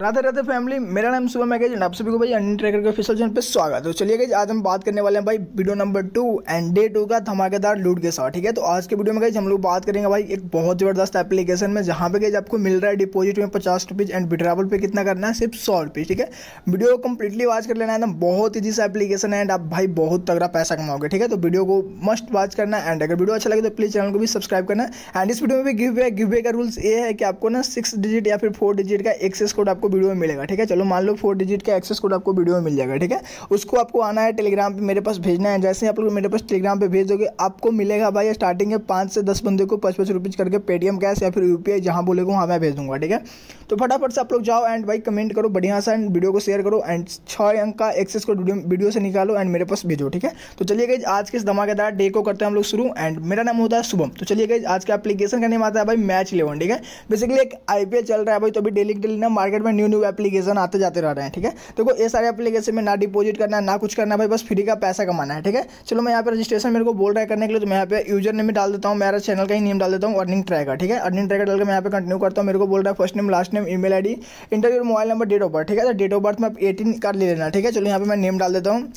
Radhe Radhe family मेरा नाम शुभम है एंड आप सभी को भाई अन ट्रैकर के ऑफिशियल चैनल पे स्वागत है तो चलिए गई आज हम बात करने वाले हैं भाई video number two and day two का धमाकेदार लूट के साथ ठीक है तो आज के वीडियो में गई हम लोग बात करेंगे भाई एक बहुत ज़बरदस्त एप्लीकेशन में जहाँ पे गई आपको मिल रहा है डिपोजिट में पचास एंड विड्रावल पे कितना करना है सिर्फ सौ ठीक है वीडियो को कम्प्लीटली वॉच कर लेना है एकदम बहुत ईजी सा एप्लीकेशन है एंड आप भाई बहुत तगड़ा पैसा कमाओगे ठीक है तो वीडियो को मस्ट वॉच करना एंड अगर वीडियो अच्छा लगे तो प्लीज़ चैनल को भी सब्सक्राइब करना एंड इस वीडियो में भी गिव वे गिव वे का रूल्स ये है कि आपको ना सिक्स डिजिट या फिर फोर डिजिट का एक्सेस कोड आपको वीडियो में मिलेगा ठीक है चलो मान लो फोर डिजिट का एक्सेस कोड आपको वीडियो में मिल जाएगा ठीक है उसको आपको आना है टेलीग्राम पर मेरे पास भेजना है जैसे आप लोग मेरे पास टेलीग्राम पर भेज दोगे आपको मिलेगा भाई स्टार्टिंग है पाँच से दस बंदे को पच पच रुपीज़ करके पेटीएम कैश या फिर यू पी आई जहाँ बोलेगा वहाँ मैं भेज दूंगा ठीक है तो फटाफट से आप लोग जाओ एंड भाई कमेंट करो बढ़िया सा एंड वीडियो को शेयर करो एंड छः अंक का एक्सेस कोड वीडियो से निकालो एंड मेरे पास भेजो ठीक है तो चलिए गई आज के इस धमाकेदार डे को करते हैं हम लोग शुरू एंड मेरा नाम होता है शुभम तो चलिए गई आज के एप्लीकेशन का नेम आता है भाई मैच इलेवन ठीक है बेसिकली एक आई चल रहा है भाई तो अभी डेली डेली ना मार्केट में में न्यू न्यू एप्लीकेशन आते जाते रह रहे हैं ठीक है तो देखो ये सारे एप्लीकेशन में ना डिपोजिट करना है ना कुछ करना है भाई बस फ्री का पैसा कमाना है ठीक है चलो मैं यहाँ पे रजिस्ट्रेशन मेरे को बोल रहा है करने के लिए तो मैं यहाँ पे यूजर नेम डाल देता हूँ मेरा चैनल का ही नेम डाल देता हूँ अर्निंग ट्रैकर ठीक है अर्निंग ट्रैकर डाल के मैं यहाँ पे कंटिन्यू करता हूँ मेरे को बोल रहा है first name last name email डी interview mobile number date of birth ठीक है तो डेट ऑफ बर्थ में आप एटीन का ले लेना ठीक है चलो यहाँ पे मैं नेम डाल देता हूँ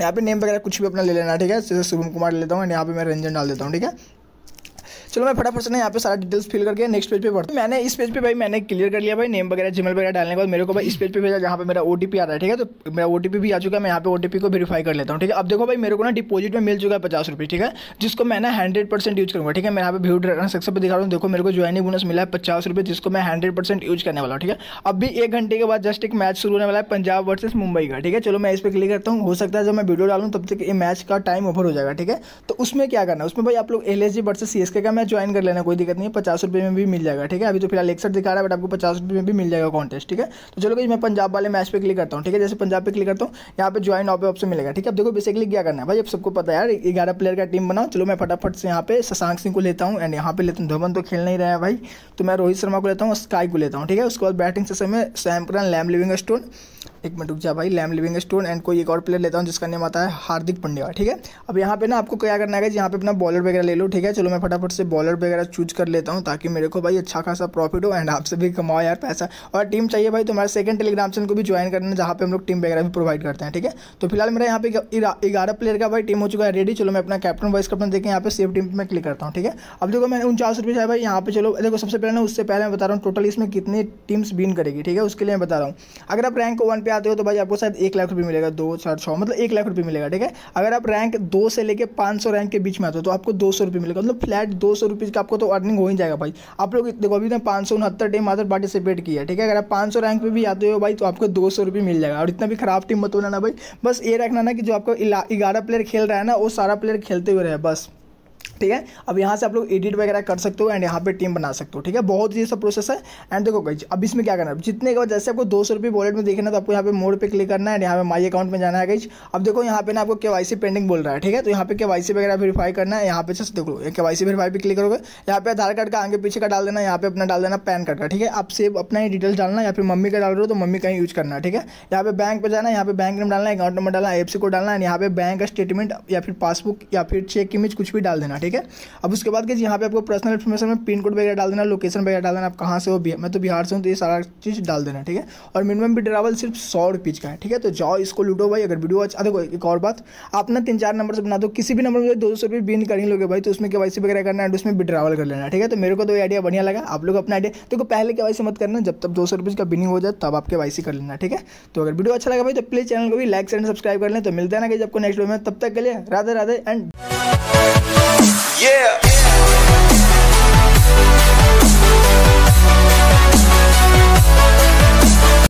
यहाँ पे नेम वगैरह कुछ भी अपना ले लेना ठीक है जैसे शुभम कुमार ले लेता हूँ यहाँ पे मैं रंजन डाल देता हूँ ठीक है चलो मैं फटाफट से ना यहाँ पे सारा डिटेल्स फिल करके नेक्स्ट पेज पे पढ़ता हूँ मैंने इस पेज पे भाई मैंने क्लियर कर लिया भाई नेम वगैरह जीमेल वगैरह डालने के बाद मेरे को भाई इस पेज पे भेजा जहाँ पे मेरा ओटीपी आ रहा है ठीक है तो मेरा ओटीपी भी आ चुका है मैं यहाँ पे ओटीपी को वेरीफाई कर लेता हूँ ठीक है अब देखो भाई मेरे को ना डिपोजिट में मिल चुका है पचास रुपये ठीक है जिसको मैं ना हंड्रेड परसेंट यूज करूँगा ठीक है मैं यहाँ पे व्यू ड्राइव सक्सेस पर दिखा रहा हूँ देखो मेरे को ज्वाइनिंग बोनस मिला है पचास रुपये जिसको मैं हंड्रेड परसेंट यूज करने वाला हूँ ठीक है अभी एक घंटे के बाद जस्ट एक मैच शुरू होने वाला है पंजाब वर्सेस मुंबई का ठीक है चलो मैं इस पर क्लिक करता हूँ हो सकता है जब मैं वीडियो डालू तब तक ये मैच का टाइम ओवर हो जाएगा ठीक है तो उसमें क्या करना है उसमें भाई आप लोग L S G versus C S K का मैं ज्वाइन कर लेना कोई दिक्कत नहीं है पचास रुपये में भी मिल जाएगा ठीक है अभी तो फिलहाल एक दिखा रहा है बट आपको पचास रुपये में भी मिल जाएगा कॉन्टेस्ट ठीक है तो चलो भाई मैं पंजाब वाले मैच पे क्लिक करता हूँ ठीक है जैसे पंजाब पे क्लिक करता हूँ यहाँ पे ज्वाइन ऑप ऑप्शन मिलेगा ठीक है अब देखो बेसिकली क्या करना है भाई अब सबको पता है यार ग्यारह प्लेयर का टीम बनाओ चलो मैं फटाफट से यहाँ पे शशांक सिंह को लेता हूँ एंड यहाँ पे लेता हूँ धोबन तो खेल नहीं रहा है भाई तो मैं रोहित शर्मा को लेता हूँ स्काई को लेता हूँ ठीक है उसके बाद बैटिंग से समय सैमप्रन लैम लिविंग स्टोन एक मिनट रुक जा भाई लैम लिविंग स्टोन एंड कोई एक और प्लेयर लेता हूँ जिसका नाम आता है हार्दिक पंड्या ठीक है अब यहाँ पे ना आपको क्या करना है यहाँ पे अपना बॉलर वगैरह ले लो ठीक है चलो मैं फटाफट से बॉलर वगैरह चूज कर लेता हूँ ताकि मेरे को भाई अच्छा खासा प्रॉफिट हो एंड आपसे भी कमाओ यार पैसा और टीम चाहिए भाई तो सेकंड टेलीग्राम चैनल को भी ज्वाइन करना जहाँ पे हम लोग टीम वगैरह भी प्रोवाइड करते हैं ठीक है तो फिलहाल मेरा यहाँ पे ग्यारह प्लेयर का भाई टीम हो चुका है रेडी चलो मैं अपना कैप्टन वाइस कैप्टन देखें यहाँ पे सेव टीम में क्लिक करता हूँ ठीक है अब देखो मैंने उनचास रुपये है भाई यहाँ पे चलो देखो सबसे पहले ना उससे पहले मैं बता रहा हूँ टोटल इसमें कितनी टीम्स बिन करेगी ठीक है उसके लिए मैं बता रहा हूँ अगर आप रैंक वन पे आते हो तो भाई आपको शायद एक लाख रुपये मिलेगा दो चार छः मतलब एक लाख रुपये मिलेगा ठीक है अगर आप रैंक दो से लेकर पाँच सौ रैंक के बीच में आते हो तो आपको दो सौ रुपये मिलेगा मतलब फ्लैट दो सौ रुपये का आपको तो अर्निंग हो ही जाएगा भाई आप लोग देखो अभी पाँच सौ उनहत्तर टीम आदर पार्टिसिपेट किया ठीक है अगर आप पाँच सौ रैंक पर भी आते हो भाई तो आपको दो सौ रुपये मिल जाएगा और इतना भी खराब टीम मत ना भाई बस ये रखना ना कि जो आपको ग्यारह प्लेयर खेल रहा है ना वो सारा प्लेयर खेलते हुए रहे बस ठीक है अब यहाँ से आप लोग एडिट वगैरह कर सकते हो एंड यहाँ पे टीम बना सकते हो ठीक है बहुत ही सब प्रोसेस है एंड देखो गई अब इसमें क्या करना है जितने के बाद जैसे आपको दो सौ रुपये वॉलेट में देखना तो आपको यहाँ पे मोड पे क्लिक करना है एंड यहाँ पे माई अकाउंट में जाना है गई अब देखो यहाँ पे ना आपको के पेंडिंग बोल रहा है ठीक है तो यहाँ पे के वगैरह वेरीफाई करना है यहाँ पे जस्ट देख लो के वाई वेरीफाई पे क्लिक करोगे यहाँ पे आधार कार्ड का आगे पीछे का डाल देना यहाँ पे अपना डाल देना पैन कार्ड का ठीक है आप सेव अपना ही डिटेल्स डालना या फिर मम्मी का डाल रहे हो तो मम्मी का ही यूज करना ठीक है यहाँ पे बैंक पर जाना यहाँ पे बैंक नंबर डालना अकाउंट नंबर डालना एफ को डालना यहाँ पे बैंक का स्टेटमेंट या फिर पासबुक या फिर चेक इमेज कुछ भी डाल देना ठीक है ठीक है अब उसके बाद कैसे यहाँ पे आपको पर्सनल इन्फॉर्मेशन में पिन कोड वगैरह डाल देना लोकेशन वगैरह डाल देना आप कहाँ से हो मैं तो बिहार से हूँ तो ये सारा चीज़ डाल देना ठीक है और मिनिमम विड्रावल सिर्फ सौ रुपीज़ का है ठीक है तो जाओ इसको लूटो भाई अगर वीडियो अच्छा देखो एक और बात आप ना तीन चार नंबर से बना दो किसी भी नंबर में दो सौ रुपये बिन कर ही लोगे भाई तो उसमें के वगैरह करना है उसमें विड्रावल कर लेना ठीक है तो मेरे को तो ये आइडिया बढ़िया लगा आप लोग अपना आइडिया देखो पहले के मत करना जब तक दो सौ का बिनिंग हो जाए तब आपके वाई कर लेना ठीक है तो अगर वीडियो अच्छा लगा भाई तो प्लीज़ चैनल को भी लाइक एंड सब्सक्राइब कर लें तो मिलते हैं ना कि जब नेक्स्ट वीडियो में तब तक के लिए राधे राधे एंड